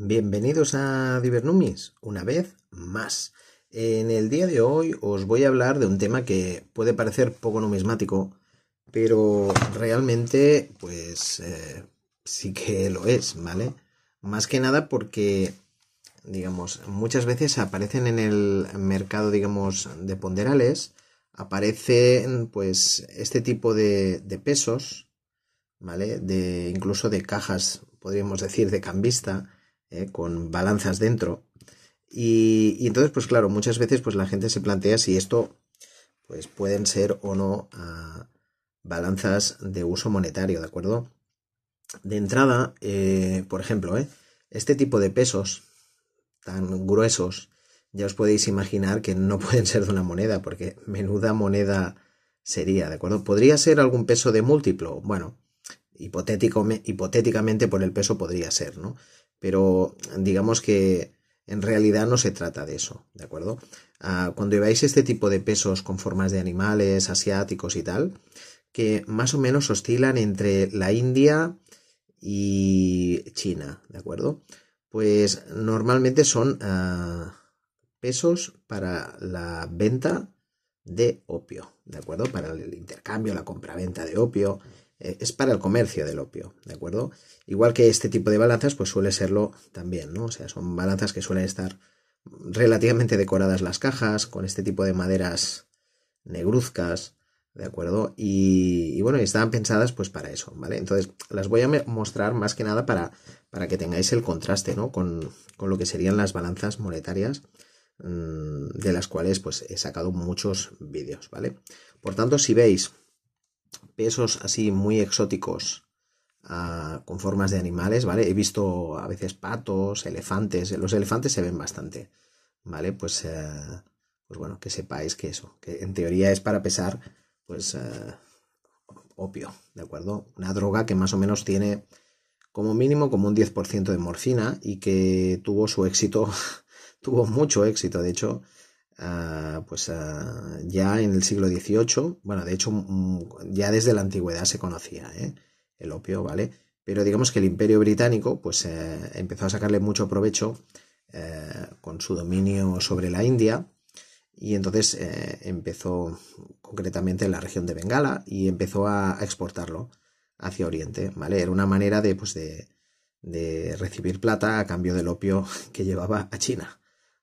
Bienvenidos a Dibernumis, una vez más. En el día de hoy os voy a hablar de un tema que puede parecer poco numismático, pero realmente pues eh, sí que lo es, ¿vale? Más que nada porque, digamos, muchas veces aparecen en el mercado, digamos, de ponderales, aparecen pues este tipo de, de pesos, ¿vale? De incluso de cajas, podríamos decir, de cambista ¿eh? con balanzas dentro. Y, entonces, pues claro, muchas veces pues la gente se plantea si esto pues pueden ser o no ah, balanzas de uso monetario, ¿de acuerdo? De entrada, eh, por ejemplo, eh, este tipo de pesos tan gruesos, ya os podéis imaginar que no pueden ser de una moneda, porque menuda moneda sería, ¿de acuerdo? ¿Podría ser algún peso de múltiplo? Bueno, hipotético, hipotéticamente por el peso podría ser, ¿no? Pero digamos que en realidad no se trata de eso, ¿de acuerdo? Ah, cuando lleváis este tipo de pesos con formas de animales, asiáticos y tal, que más o menos oscilan entre la India y China, ¿de acuerdo? Pues normalmente son ah, pesos para la venta de opio, ¿de acuerdo? Para el intercambio, la compra-venta de opio. Eh, es para el comercio del opio, ¿de acuerdo? Igual que este tipo de balanzas, pues suele serlo también, ¿no? O sea, son balanzas que suelen estar relativamente decoradas las cajas, con este tipo de maderas negruzcas, ¿de acuerdo? Y, bueno, estaban pensadas pues para eso, ¿vale? Entonces, las voy a mostrar más que nada para, para que tengáis el contraste, ¿no? Con, lo que serían las balanzas monetarias mm, de las cuales pues he sacado muchos vídeos, ¿vale? Por tanto, si veis pesos así muy exóticos ah, con formas de animales, ¿vale? He visto a veces patos, elefantes, los elefantes se ven bastante, ¿vale? Pues, eh, pues bueno, que sepáis que eso, que en teoría es para pesar, pues, eh, opio, ¿de acuerdo? Una droga que más o menos tiene como mínimo como un 10% de morfina y que tuvo su éxito, tuvo mucho éxito, de hecho, pues ya en el siglo XVIII, bueno, de hecho mm, ya desde la antigüedad se conocía ¿eh? el opio, ¿vale? Pero digamos que el imperio británico pues eh, empezó a sacarle mucho provecho eh, con su dominio sobre la India y entonces empezó concretamente en la región de Bengala y empezó a, exportarlo hacia Oriente, ¿vale? Era una manera de, pues de recibir plata a cambio del opio que llevaba a China.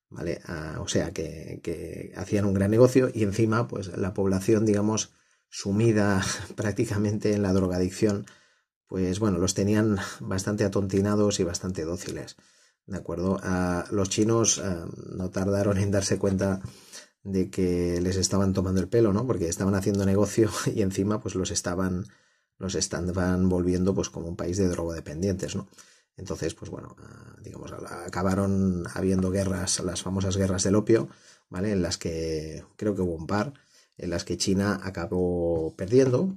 ¿vale? o sea, que, que, hacían un gran negocio y encima, pues la población, digamos, sumida prácticamente en la drogadicción, pues bueno, los tenían bastante atontinados y bastante dóciles, ¿de acuerdo? los chinos eh, no tardaron en darse cuenta de que les estaban tomando el pelo, ¿no? Porque estaban haciendo negocio y encima, pues los estaban los estaban volviendo pues como un país de drogodependientes, ¿no? Entonces, pues bueno, ah, digamos, acabaron habiendo guerras, las famosas guerras del opio, ¿vale? En las que creo que hubo un par, en las que China acabó perdiendo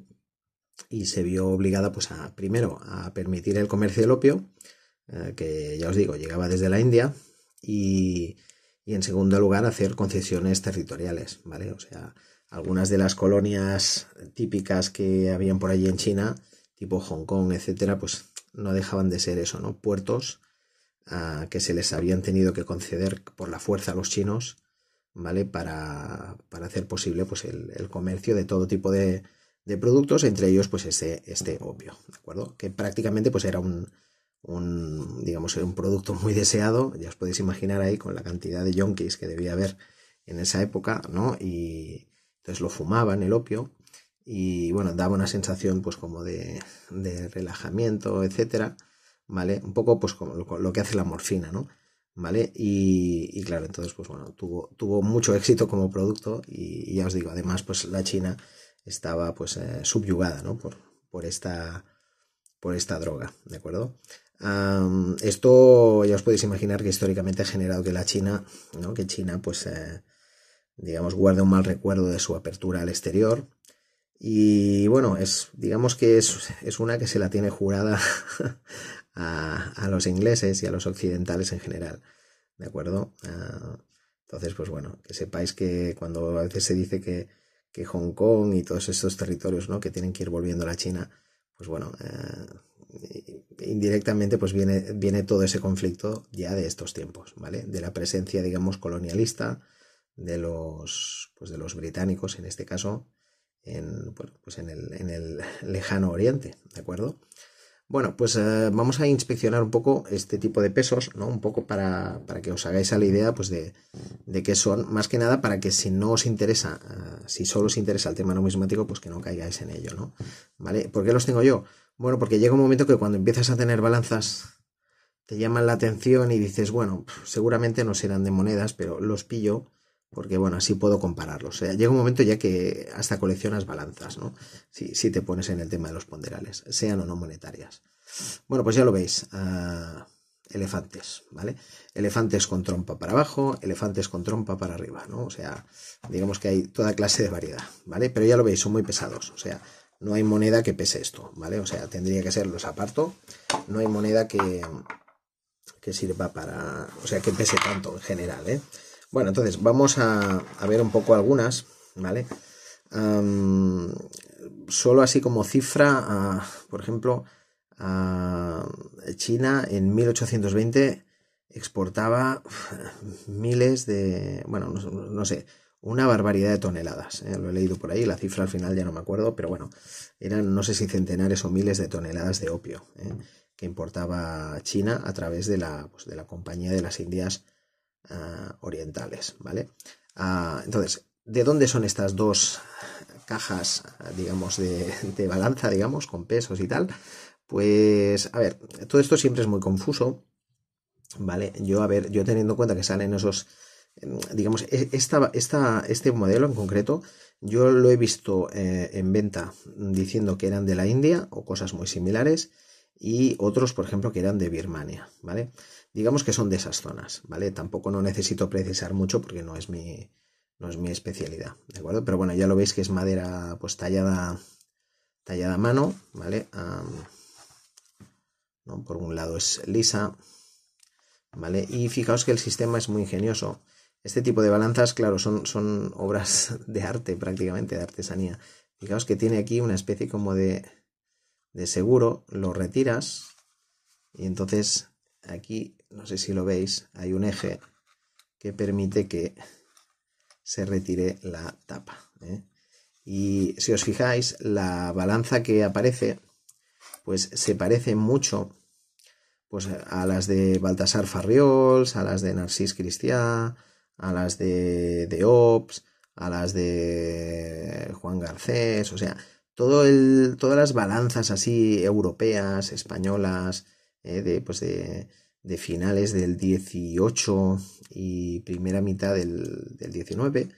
y se vio obligada, pues, a, primero, a permitir el comercio del opio, eh, que ya os digo, llegaba desde la India, y, y en segundo lugar, hacer concesiones territoriales, ¿vale? O sea, algunas de las colonias típicas que habían por allí en China, tipo Hong Kong, etcétera, pues no dejaban de ser eso, ¿no? Puertos ah, que se les habían tenido que conceder por la fuerza a los chinos, ¿vale? Para, hacer posible pues, el, comercio de todo tipo de, de, productos, entre ellos pues este, este opio, ¿de acuerdo? Que prácticamente pues era un, un, digamos, un producto muy deseado, ya os podéis imaginar ahí con la cantidad de yonkis que debía haber en esa época, ¿no? Y entonces lo fumaban el opio y bueno, daba una sensación pues como de, relajamiento, etcétera, ¿vale? Un poco pues como lo, que hace la morfina, ¿no? ¿Vale? Y, claro, entonces pues bueno, tuvo, tuvo mucho éxito como producto y, ya os digo, además pues la China estaba pues eh, subyugada, ¿no? Por, por, esta, por esta droga, ¿de acuerdo? esto ya os podéis imaginar que históricamente ha generado que la China, ¿no? Que China pues... Eh, digamos, guarde un mal recuerdo de su apertura al exterior, y bueno, es, digamos que es, una que se la tiene jurada a, los ingleses y a los occidentales en general. ¿De acuerdo? Ah, entonces, pues bueno, que sepáis que cuando a veces se dice que, Hong Kong y todos estos territorios ¿no? que tienen que ir volviendo a la China, pues bueno, eh, indirectamente pues viene, viene todo ese conflicto ya de estos tiempos, ¿vale? De la presencia, digamos, colonialista de los, pues de los británicos en este caso, en, pues en, el, lejano oriente, ¿de acuerdo? Bueno, pues eh, vamos a inspeccionar un poco este tipo de pesos, ¿no? Un poco para, para que os hagáis a la idea pues de, de qué son, más que nada para que si no os interesa, eh, si solo os interesa el tema numismático, pues que no caigáis en ello, ¿no? ¿Vale? ¿Por qué los tengo yo? Bueno, porque llega un momento que cuando empiezas a tener balanzas te llaman la atención y dices, bueno, seguramente no serán de monedas, pero los pillo porque bueno, así puedo compararlos. O ¿eh? sea, llega un momento ya que hasta coleccionas balanzas, ¿no? Si, te pones en el tema de los ponderales, sean o no monetarias. Bueno, pues ya lo veis. Ah, elefantes, ¿vale? Elefantes con trompa para abajo, elefantes con trompa para arriba, ¿no? O sea, digamos que hay toda clase de variedad, ¿vale? Pero ya lo veis, son muy pesados. O sea, no hay moneda que pese esto, ¿vale? O sea, tendría que ser los aparto. No hay moneda que, que sirva para. O sea, que pese tanto en general, ¿eh? Bueno, entonces vamos a, ver un poco algunas, ¿vale? solo así como cifra, por ejemplo, China en 1820 exportaba miles de, bueno, no, sé, una barbaridad de toneladas. ¿eh? Lo he leído por ahí, la cifra al final ya no me acuerdo, pero bueno, eran no sé si centenares o miles de toneladas de opio ¿eh? que importaba China a través de la, pues, de la Compañía de las Indias Ah, orientales, ¿vale? Ah, entonces, ¿de dónde son estas dos cajas, digamos, de, balanza, digamos, con pesos y tal? Pues, a ver, todo esto siempre es muy confuso, ¿vale? Yo, a ver, yo teniendo en cuenta que salen esos, em, digamos, e, esta, esta, este modelo en concreto, yo lo he visto eh, en venta diciendo que eran de la India o cosas muy similares y otros, por ejemplo, que eran de Birmania, ¿vale? Digamos que son de esas zonas, ¿vale? Tampoco no necesito precisar mucho porque no es mi, es mi especialidad, ¿de acuerdo? Pero bueno, ya lo veis que es madera pues tallada, tallada a mano, ¿vale? Por un lado es lisa, ¿vale? Y fijaos que el sistema es muy ingenioso. Este tipo de balanzas, claro, son, son obras de arte prácticamente, de artesanía. Fijaos que tiene aquí una especie como de, de seguro, lo retiras y entonces aquí no sé si lo veis, hay un eje que permite que se retire la tapa. ¿eh? Y si os fijáis, la balanza que aparece, pues se parece mucho pues, a las de Baltasar Farriols, a las de Narcís Cristiá, a las de, de Ops, a las de Juan Garcés, o sea, el, todas las balanzas así europeas, españolas, eh, de, pues de, de finales del 18 y primera mitad del, 19,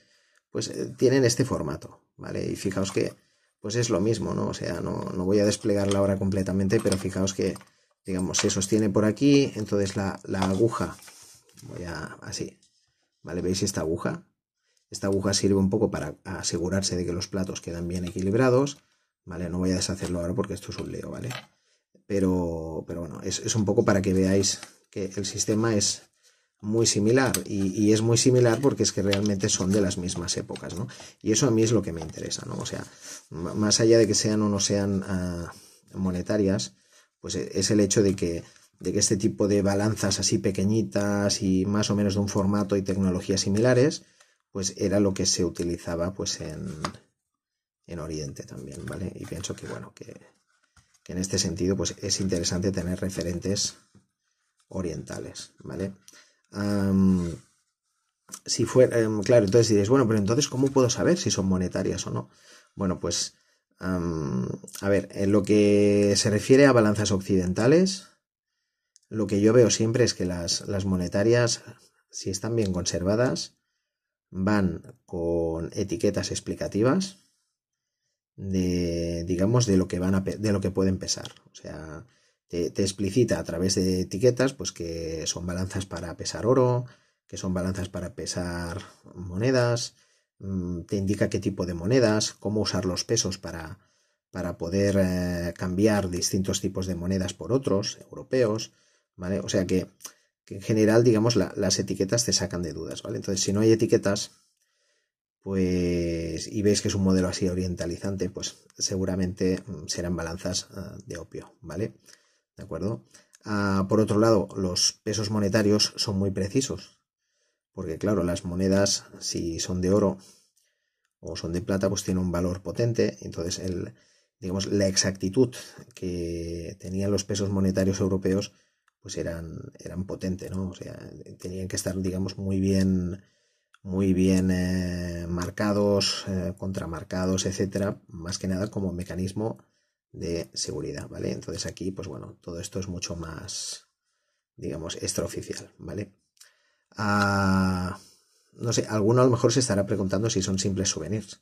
pues eh, tienen este formato, ¿vale? Y fijaos que pues es lo mismo, ¿no? O sea, no, voy a desplegarla ahora completamente, pero fijaos que, digamos, se sostiene por aquí, entonces la, aguja, voy a, así, ¿vale? ¿Veis esta aguja? Esta aguja sirve un poco para asegurarse de que los platos quedan bien equilibrados, ¿vale? No voy a deshacerlo ahora porque esto es un leo, ¿vale? Pero, pero bueno, es, es un poco para que veáis que el sistema es muy similar y, es muy similar porque es que realmente son de las mismas épocas, ¿no? Y eso a mí es lo que me interesa, ¿no? O sea, más allá de que sean o no sean ah, monetarias, pues e-, es el hecho de que, de que este tipo de balanzas así pequeñitas y más o menos de un formato y tecnologías similares, pues era lo que se utilizaba pues en, en Oriente también, ¿vale? Y pienso que, bueno, que, que en este sentido pues es interesante tener referentes orientales, ¿vale? si fuera, em, claro, entonces diréis, bueno, pero entonces, ¿cómo puedo saber si son monetarias o no? Bueno, pues, a ver, en lo que se refiere a balanzas occidentales, lo que yo veo siempre es que las, monetarias, si están bien conservadas, van con etiquetas explicativas de, digamos, de lo que van de lo que pueden pesar. O sea, te, explicita a través de etiquetas pues que son balanzas para pesar oro, que son balanzas para pesar monedas, mm, te indica qué tipo de monedas, cómo usar los pesos para, poder eh, cambiar distintos tipos de monedas por otros, europeos, ¿vale? O sea que, en general, digamos, las etiquetas te sacan de dudas, ¿vale? Entonces, si no hay etiquetas, pues, y veis que es un modelo así orientalizante, pues seguramente mm, serán balanzas eh, de opio, ¿vale? ¿de acuerdo? Ah, por otro lado, los pesos monetarios son muy precisos, porque claro, las monedas, si son de oro o son de plata, pues tienen un valor potente, entonces el, digamos, la exactitud que tenían los pesos monetarios europeos, pues eran, eran potente, ¿no? O sea, tenían que estar, digamos, muy bien, muy bien eh, marcados, eh, contramarcados, etcétera, más que nada como mecanismo de seguridad, ¿vale? Entonces aquí, pues bueno, todo esto es mucho más, digamos, extraoficial, ¿vale? Ah, no sé, alguno a lo mejor se estará preguntando si son simples souvenirs,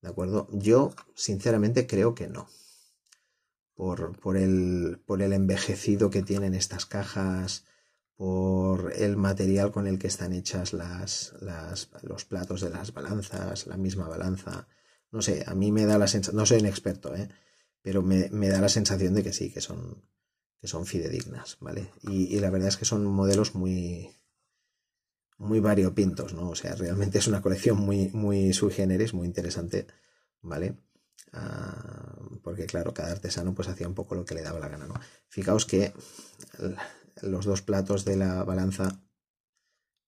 ¿de acuerdo? Yo, sinceramente, creo que no. Por, por, el, por el envejecido que tienen estas cajas, por el material con el que están hechas las, las, los platos de las balanzas, la misma balanza. No sé, a mí me da la sensación, no soy un experto, ¿eh? pero me, da la sensación de que sí, que son, que son fidedignas, ¿vale? Y, la verdad es que son modelos muy, muy variopintos, ¿no? O sea, realmente es una colección muy, muy sui generis, muy interesante, ¿vale? Ah, porque claro, cada artesano pues hacía un poco lo que le daba la gana, ¿no? Fijaos que los dos platos de la balanza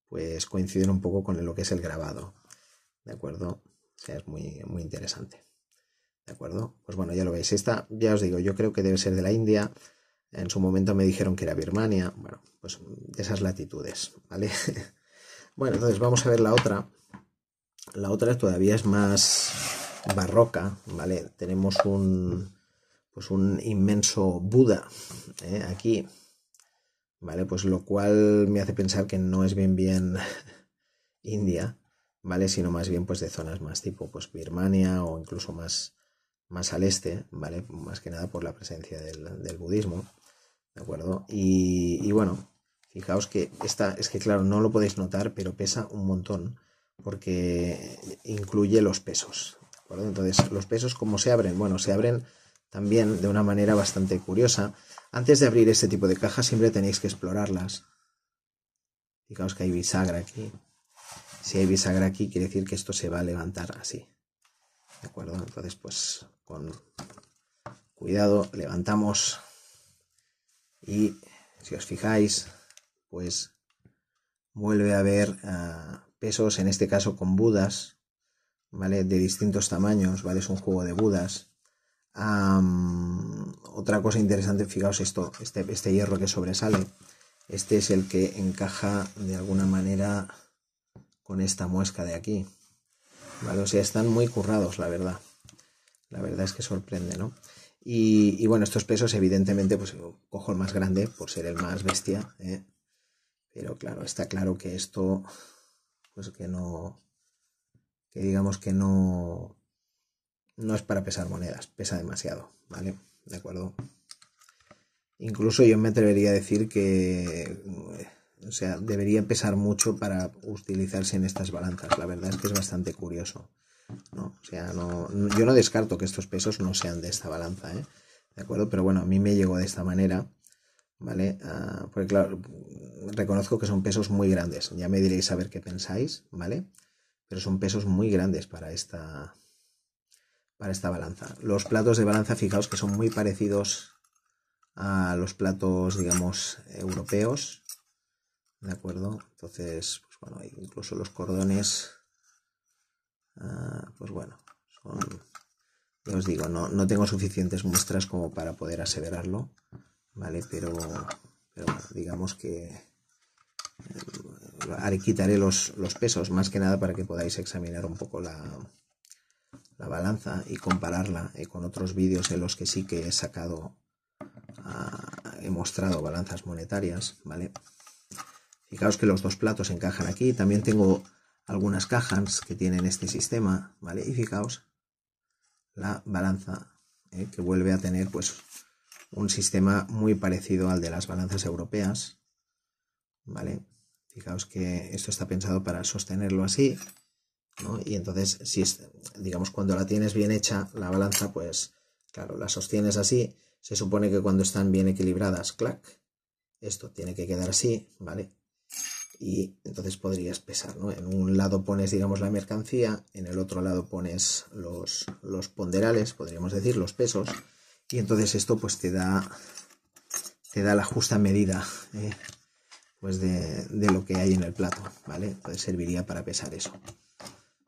pues coinciden un poco con lo que es el grabado, ¿de acuerdo? O es muy, muy interesante. ¿De acuerdo? Pues bueno, ya lo veis. Esta, ya os digo, yo creo que debe ser de la India. En su momento me dijeron que era Birmania. Bueno, pues de esas latitudes, ¿vale? bueno, entonces vamos a ver la otra. La otra todavía es más barroca, ¿vale? Tenemos un, pues un inmenso Buda ¿eh? aquí, ¿vale? Pues lo cual me hace pensar que no es bien bien India, ¿vale? Sino más bien pues de zonas más tipo pues Birmania o incluso más más al este, ¿vale? Más que nada por la presencia del, budismo, ¿de acuerdo? Y, y, bueno, fijaos que esta, es que claro, no lo podéis notar, pero pesa un montón, porque incluye los pesos, ¿de acuerdo? Entonces, los pesos, ¿cómo se abren? Bueno, se abren también de una manera bastante curiosa. Antes de abrir este tipo de cajas, siempre tenéis que explorarlas. Fijaos que hay bisagra aquí. Si hay bisagra aquí, quiere decir que esto se va a levantar así. ¿De acuerdo? Entonces, pues con cuidado levantamos y si os fijáis pues vuelve a haber ah, pesos en este caso con budas vale de distintos tamaños vale es un juego de budas otra cosa interesante fijaos esto este, este hierro que sobresale este es el que encaja de alguna manera con esta muesca de aquí vale o sea están muy currados la verdad la verdad es que sorprende, ¿no? Y, bueno, estos pesos, evidentemente, pues cojo el más grande por ser el más bestia, ¿eh? pero claro, está claro que esto, pues que no, que digamos que no, no es para pesar monedas, pesa demasiado, ¿vale? ¿De acuerdo? Incluso yo me atrevería a decir que, o sea, debería pesar mucho para utilizarse en estas balanzas, la verdad es que es bastante curioso. ¿no? sea, yo no descarto que estos pesos no sean de esta balanza, ¿eh? ¿De acuerdo? Pero bueno, a mí me llegó de esta manera, ¿vale? Ah, porque claro, reconozco que son pesos muy grandes. Ya me diréis a ver qué pensáis, ¿vale? Pero son pesos muy grandes para esta, para esta balanza. Los platos de balanza, fijaos que son muy parecidos a los platos, digamos, europeos, ¿de acuerdo? Entonces, pues bueno, incluso los cordones Ah, pues bueno, ya os digo, no, no, tengo suficientes muestras como para poder aseverarlo, ¿vale? Pero, pero digamos que eh, quitaré los, los, pesos, más que nada para que podáis examinar un poco la, la balanza y compararla eh, con otros vídeos en los que sí que he sacado, ah, he mostrado balanzas monetarias, ¿vale? Fijaos que los dos platos encajan aquí, también tengo algunas cajas que tienen este sistema, ¿vale? Y fijaos la balanza ¿eh? que vuelve a tener pues un sistema muy parecido al de las balanzas europeas, ¿vale? Fijaos que esto está pensado para sostenerlo así, ¿no? Y entonces, si es, digamos, cuando la tienes bien hecha, la balanza, pues, claro, la sostienes así, se supone que cuando están bien equilibradas, clac, esto tiene que quedar así, ¿vale? y entonces podrías pesar, ¿no? En un lado pones, digamos, la mercancía, en el otro lado pones los, los ponderales, podríamos decir, los pesos, y entonces esto pues te da, te da la justa medida eh, pues de, lo que hay en el plato, ¿vale? Entonces serviría para pesar eso.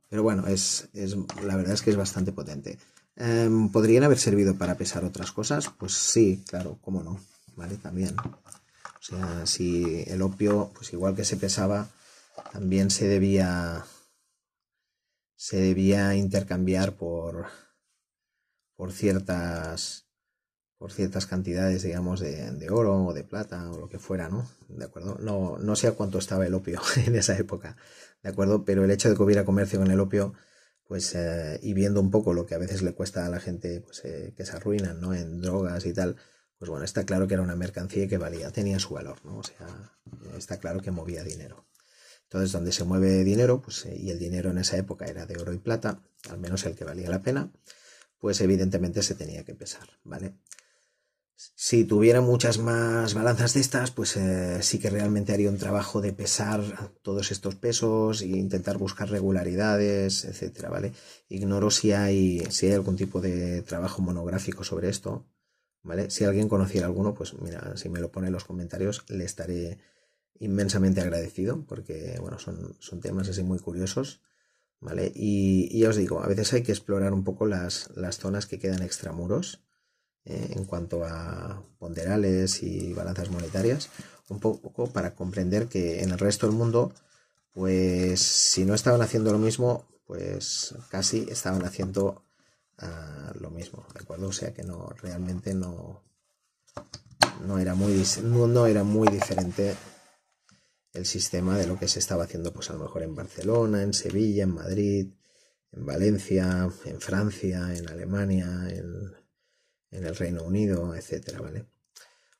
Pero bueno, es, es la verdad es que es bastante potente. Em, ¿Podrían haber servido para pesar otras cosas? Pues sí, claro, cómo no, ¿vale? También. O sea, si el opio, pues igual que se pesaba, también se debía se debía intercambiar por por ciertas por ciertas cantidades, digamos, de, de, oro o de plata o lo que fuera, ¿no? ¿De acuerdo? No, no sé a cuánto estaba el opio en esa época, ¿de acuerdo? Pero el hecho de que hubiera comercio con el opio, pues, eh, y viendo un poco lo que a veces le cuesta a la gente pues, eh, que se arruinan, ¿no? En drogas y tal, pues bueno, está claro que era una mercancía que valía, tenía su valor, ¿no? O sea, está claro que movía dinero. Entonces, donde se mueve dinero, pues, eh, y el dinero en esa época era de oro y plata, al menos el que valía la pena, pues evidentemente se tenía que pesar, ¿vale? Si tuviera muchas más balanzas de estas, pues eh, sí que realmente haría un trabajo de pesar todos estos pesos e intentar buscar regularidades, etcétera, ¿vale? Ignoro si hay, si hay algún tipo de trabajo monográfico sobre esto, si alguien conociera alguno, pues mira, si me lo pone en los comentarios, le estaré inmensamente agradecido, porque bueno, son, son temas así muy curiosos, ¿vale? Y, ya os digo, a veces hay que explorar un poco las, las zonas que quedan extramuros. Eh, en cuanto a ponderales y balanzas monetarias, un poco para comprender que en el resto del mundo, pues si no estaban haciendo lo mismo, pues casi estaban haciendo lo mismo, ¿de acuerdo? O sea que no, realmente no, no, era, muy, no, era muy diferente el sistema de lo que se estaba haciendo, pues a lo mejor en Barcelona, en Sevilla, en Madrid, en Valencia, en Francia, en Alemania, en, en el Reino Unido, etcétera, ¿vale?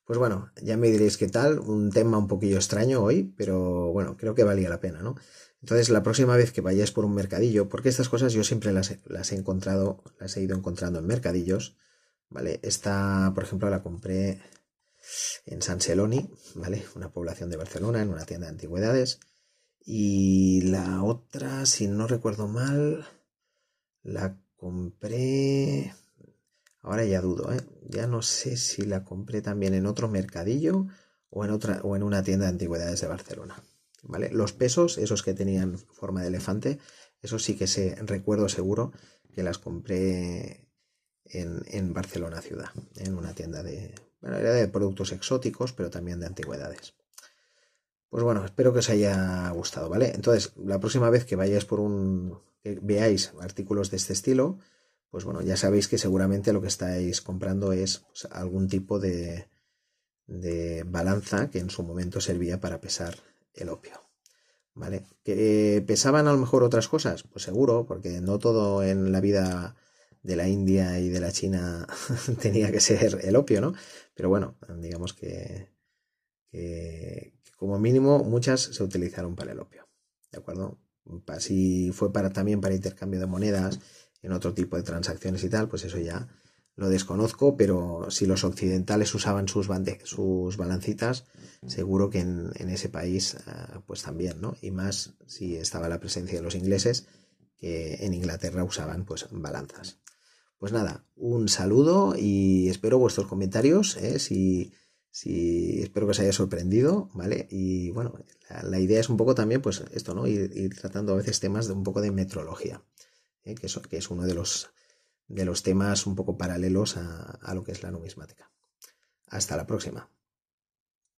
Pues bueno, ya me diréis qué tal, un tema un poquillo extraño hoy, pero bueno, creo que valía la pena, ¿no? Entonces, la próxima vez que vayáis por un mercadillo, porque estas cosas yo siempre las, he encontrado, las he ido encontrando en mercadillos, ¿vale? Esta, por ejemplo, la compré en San Celoni, ¿vale? Una población de Barcelona, en una tienda de antigüedades. Y la otra, si no recuerdo mal, la compré... Ahora ya dudo, ¿eh? Ya no sé si la compré también en otro mercadillo o en, otra, o en una tienda de antigüedades de Barcelona. Los pesos, esos que tenían forma de elefante, eso sí que se recuerdo seguro que las compré en, Barcelona ciudad, en una tienda de, de productos exóticos, pero también de antigüedades. Pues bueno, espero que os haya gustado, ¿vale? Entonces, la próxima vez que vayáis por un, que veáis artículos de este estilo, pues bueno, ya sabéis que seguramente lo que estáis comprando es pues, algún tipo de, de balanza que en su momento servía para pesar el opio. ¿Vale? ¿Que pesaban a lo mejor otras cosas? Pues seguro, porque no todo en la vida de la India y de la China tenía que ser el opio, ¿no? Pero bueno, digamos que, como mínimo muchas se utilizaron para el opio, ¿de acuerdo? Así fue para, también para intercambio de monedas en otro tipo de transacciones y tal, pues eso ya lo desconozco, pero si los occidentales usaban sus, sus balancitas, seguro que en, ese país eh, pues también, ¿no? Y más si estaba la presencia de los ingleses, que en Inglaterra usaban pues balanzas. Pues nada, un saludo y espero vuestros comentarios, ¿eh? si, si espero que os haya sorprendido, ¿vale? Y bueno, la, idea es un poco también pues esto, ¿no? Ir, tratando a veces temas de un poco de metrología, ¿eh? que, eso, que es uno de los de los temas un poco paralelos a, lo que es la numismática. Hasta la próxima.